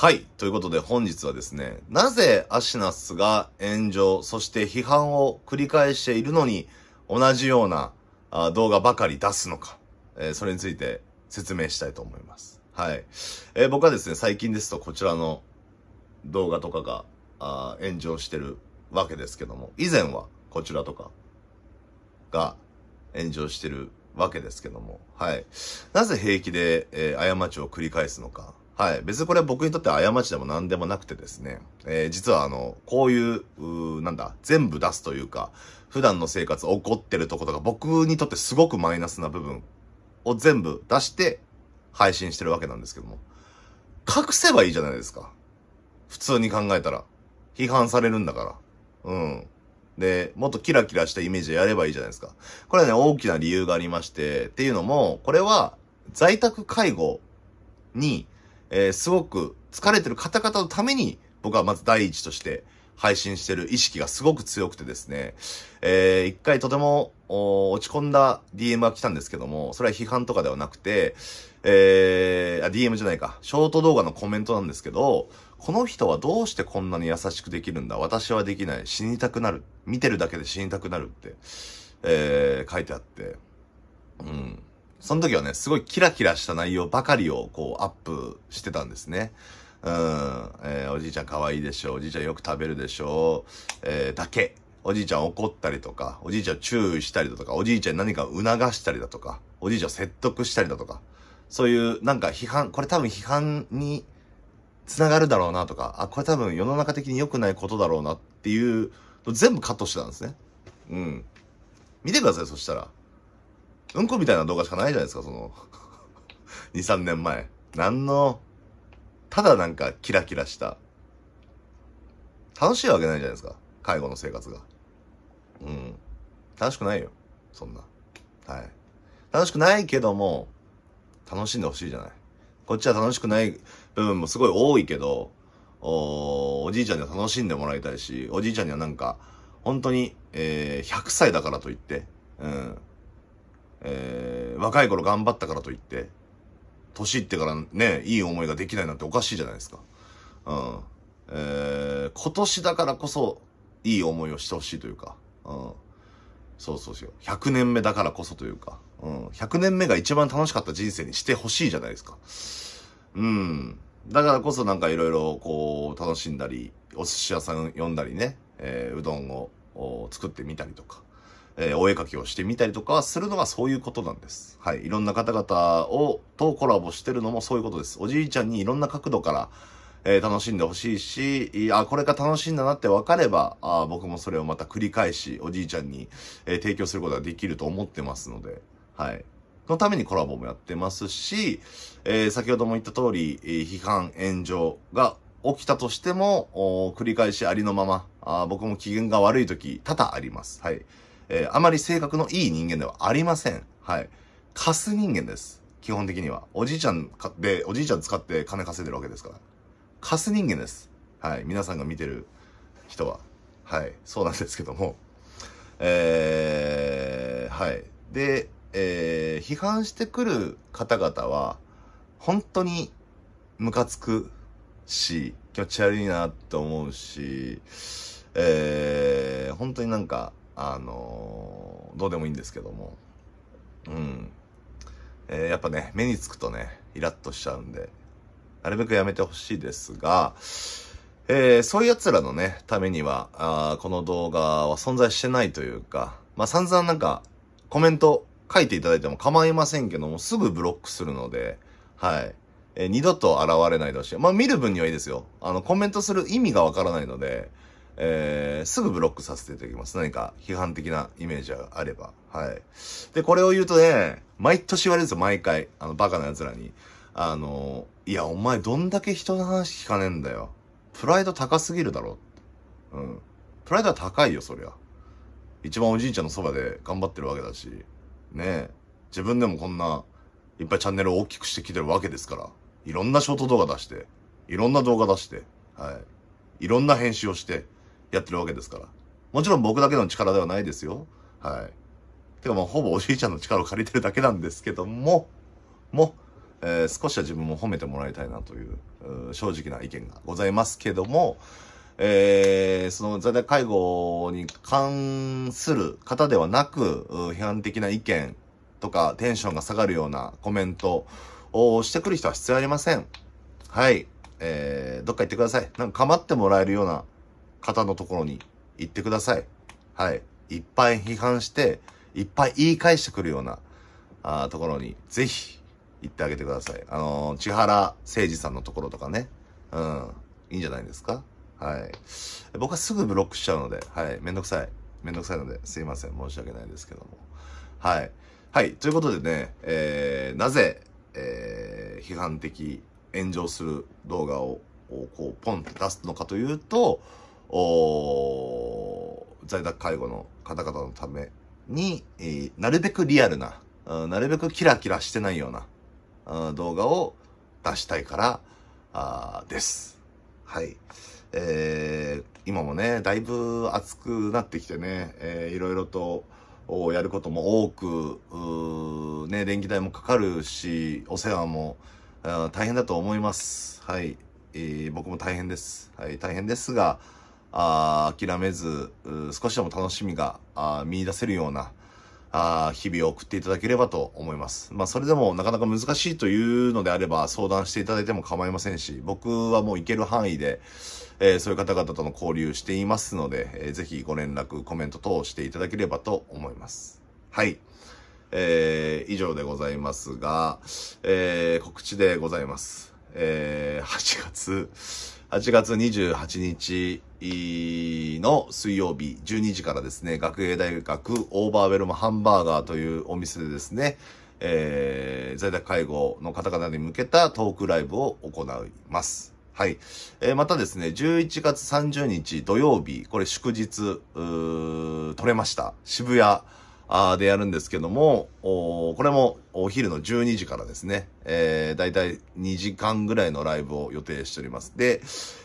はい。ということで本日はですね、なぜアシナスが炎上、そして批判を繰り返しているのに、同じような動画ばかり出すのか、えー、それについて説明したいと思います。はい。えー、僕はですね、最近ですとこちらの動画とかがあ炎上してるわけですけども、以前はこちらとかが炎上してるわけですけども、はい。なぜ平気で、えー、過ちを繰り返すのか、はい。別にこれは僕にとっては過ちでも何でもなくてですね。えー、実はあの、こういう、うなんだ、全部出すというか、普段の生活起こってるとことか、僕にとってすごくマイナスな部分を全部出して配信してるわけなんですけども。隠せばいいじゃないですか。普通に考えたら。批判されるんだから。うん。で、もっとキラキラしたイメージでやればいいじゃないですか。これはね、大きな理由がありまして、っていうのも、これは在宅介護に、えー、すごく疲れてる方々のために、僕はまず第一として配信してる意識がすごく強くてですね、えー、一回とても落ち込んだ DM が来たんですけども、それは批判とかではなくて、えー、あ、DM じゃないか、ショート動画のコメントなんですけど、この人はどうしてこんなに優しくできるんだ私はできない。死にたくなる。見てるだけで死にたくなるって、えー、書いてあって。うん。その時はね、すごいキラキラした内容ばかりをこうアップしてたんですね。うん、えー、おじいちゃん可愛いでしょ、おじいちゃんよく食べるでしょ、う、えー、だけ。おじいちゃん怒ったりとか、おじいちゃん注意したりだとか、おじいちゃん何か促したりだとか、おじいちゃん説得したりだとか、そういうなんか批判、これ多分批判につながるだろうなとか、あ、これ多分世の中的に良くないことだろうなっていう、全部カットしてたんですね。うん。見てください、そしたら。うんこみたいな動画しかないじゃないですか、その2、3 年前。なんの、ただなんかキラキラした。楽しいわけないじゃないですか。介護の生活が。うん。楽しくないよ。そんな。はい。楽しくないけども、楽しんでほしいじゃない。こっちは楽しくない部分もすごい多いけど、おおじいちゃんには楽しんでもらいたいし、おじいちゃんにはなんか、本当に、えー、100歳だからといって、うん、えー、若い頃頑張ったからといって、年いってからね、いい思いができないなんておかしいじゃないですか。うん。えー、今年だからこそ、いい思いをしてほしいというか、うん。そうそうそう。100年目だからこそというか、うん。100年目が一番楽しかった人生にしてほしいじゃないですか。うん。だからこそなんかいろいろこう、楽しんだり、お寿司屋さん呼んだりね、えー、うどんを作ってみたりとか、えー、お絵かきをしてみたりとかするのがそういうことなんです。はい。いろんな方々を、とコラボしてるのもそういうことです。おじいちゃんにいろんな角度から、えー、楽しんでほしいし、あ、これが楽しいんだなって分かれば、あ僕もそれをまた繰り返し、おじいちゃんに、えー、提供することができると思ってますので、はい。のためにコラボもやってますし、えー、先ほども言った通り、え批判、炎上が起きたとしても、繰り返しありのまま、あ僕も機嫌が悪い時、多々あります。はい。えー、あまり性格のいい人間ではありません。はい。貸す人間です。基本的には。おじいちゃんで、おじいちゃん使って金稼いでるわけですから。貸す人間です。はい。皆さんが見てる人は。はい。そうなんですけども。えー、はい。で、えー、批判してくる方々は、本当にムカつくし、気持ち悪いなって思うし、えー、本当になんか、あのー、どうでもいいんですけども、うん。えー、やっぱね、目につくとね、イラッとしちゃうんで、なるべくやめてほしいですが、えー、そういう奴らのね、ためには、あこの動画は存在してないというか、まあ、散々なんか、コメント書いていただいても構いませんけども、すぐブロックするので、はい。えー、二度と現れないでほしい。まあ、見る分にはいいですよ。あの、コメントする意味がわからないので、えー、すぐブロックさせていただきます。何か批判的なイメージがあれば。はい。で、これを言うとね、毎年言われるんですよ、毎回。あの、バカな奴らに。あの、いや、お前どんだけ人の話聞かねえんだよ。プライド高すぎるだろ。うん。プライドは高いよ、そりゃ。一番おじいちゃんのそばで頑張ってるわけだし。ねえ。自分でもこんな、いっぱいチャンネルを大きくしてきてるわけですから。いろんなショート動画出して、いろんな動画出して、はい。いろんな編集をして、やってるわけですから。もちろん僕だけの力ではないですよ。はい。てかもうほぼおじいちゃんの力を借りてるだけなんですけども、も、えー、少しは自分も褒めてもらいたいなという正直な意見がございますけども、えー、その在宅介護に関する方ではなく、批判的な意見とかテンションが下がるようなコメントをしてくる人は必要ありません。はい。えー、どっか行ってください。なんか構ってもらえるような方のところに行ってください。はい。いっぱい批判して、いっぱい言い返してくるような、あところに、ぜひ、行ってあげてください。あのー、千原誠二さんのところとかね。うん。いいんじゃないですかはい。僕はすぐブロックしちゃうので、はい。めんどくさい。めんどくさいので、すいません。申し訳ないですけども。はい。はい。ということでね、えー、なぜ、えー、批判的、炎上する動画を、こう、ポンって出すのかというと、お在宅介護の方々のために、えー、なるべくリアルな、なるべくキラキラしてないような動画を出したいからあです。はい。えー、今もね、だいぶ暑くなってきてね、えー、いろいろとやることも多く、ね、電気代もかかるし、お世話も大変だと思います。はい。えー、僕も大変です。はい、大変ですが、あ諦めず、少しでも楽しみがあ見出せるような、あ日々を送っていただければと思います。まあ、それでもなかなか難しいというのであれば相談していただいても構いませんし、僕はもう行ける範囲で、えー、そういう方々との交流していますので、えー、ぜひご連絡、コメント等をしていただければと思います。はい。えー、以上でございますが、えー、告知でございます。えー、8月、8月28日の水曜日12時からですね、学芸大学オーバーウェルムハンバーガーというお店でですね、えー、在宅介護の方々に向けたトークライブを行います。はい。えー、またですね、11月30日土曜日、これ祝日、取れました。渋谷、でやるんですけども、これもお昼の12時からですね、えー、だいたい2時間ぐらいのライブを予定しております。で、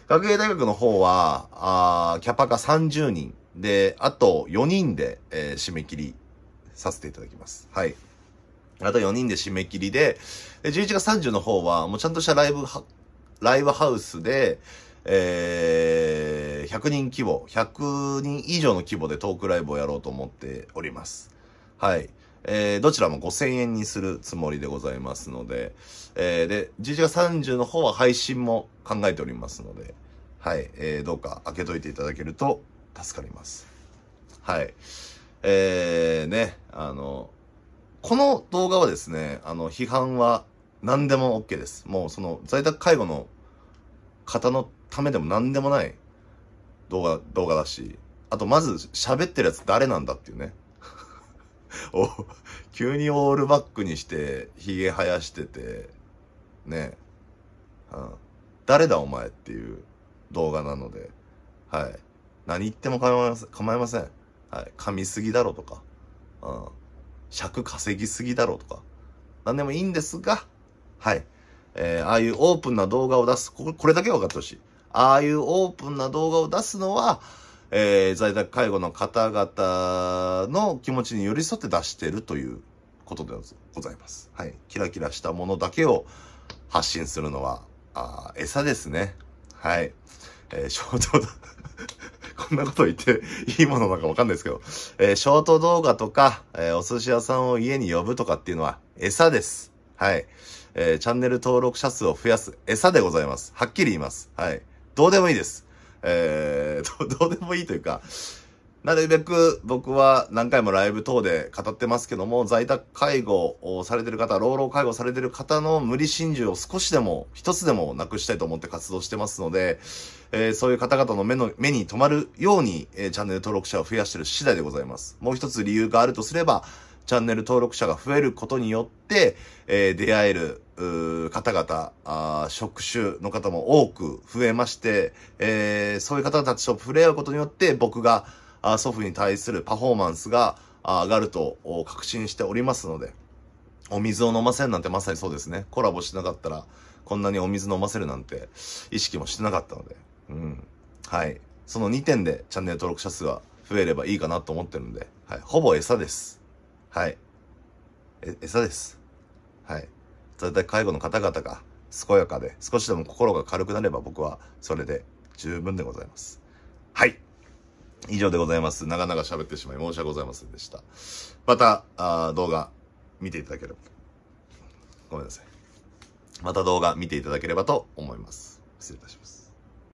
学芸大学の方は、キャパが30人で、あと4人で、えー、締め切りさせていただきます。はい。あと4人で締め切りで、で11月30の方は、もうちゃんとしたライブ、ライブハウスで、えー、100人規模、100人以上の規模でトークライブをやろうと思っております。はい。えー、どちらも5000円にするつもりでございますので、えー、で、11月30の方は配信も考えておりますので、はい、えー、どうか開けといていただけると助かります。はい。えー、ね、あの、この動画はですね、あの、批判は何でも OK です。もうその在宅介護の方のためでも何でもない動画、動画だし、あとまず喋ってるやつ誰なんだっていうね。お急にオールバックにしてひげ生やしててねえ、うん、誰だお前っていう動画なのではい何言っても構いません構いません、はい、噛みすぎだろとか、うん、尺稼ぎすぎだろとか何でもいいんですがはいえー、ああいうオープンな動画を出すこれだけは分かってほしいああいうオープンな動画を出すのはえー、在宅介護の方々の気持ちに寄り添って出してるということでございます。はい。キラキラしたものだけを発信するのは、あ餌ですね。はい。えー、衝動だ。こんなこと言っていいものなのかわかんないですけど、えー、ショート動画とか、えー、お寿司屋さんを家に呼ぶとかっていうのは餌です。はい。えー、チャンネル登録者数を増やす餌でございます。はっきり言います。はい。どうでもいいです。えー、どうでもいいというか、なるべく僕は何回もライブ等で語ってますけども、在宅介護をされてる方、老老介護されてる方の無理心中を少しでも、一つでもなくしたいと思って活動してますので、えー、そういう方々の目の、目に留まるように、えー、チャンネル登録者を増やしてる次第でございます。もう一つ理由があるとすれば、チャンネル登録者が増えることによって、えー、出会える方々あ、職種の方も多く増えまして、えー、そういう方たちと触れ合うことによって僕があ祖父に対するパフォーマンスが上がると確信しておりますので、お水を飲ませるなんてまさにそうですね。コラボしてなかったら、こんなにお水飲ませるなんて意識もしてなかったので、うん。はい。その2点でチャンネル登録者数は増えればいいかなと思ってるんで、はい。ほぼ餌です。はい。え、餌です。はい。それで介護の方々が健やかで、少しでも心が軽くなれば僕はそれで十分でございます。はい。以上でございます。長々喋ってしまい申し訳ございませんでした。また、あ動画見ていただければ。ごめんなさい。また動画見ていただければと思います。失礼いたします。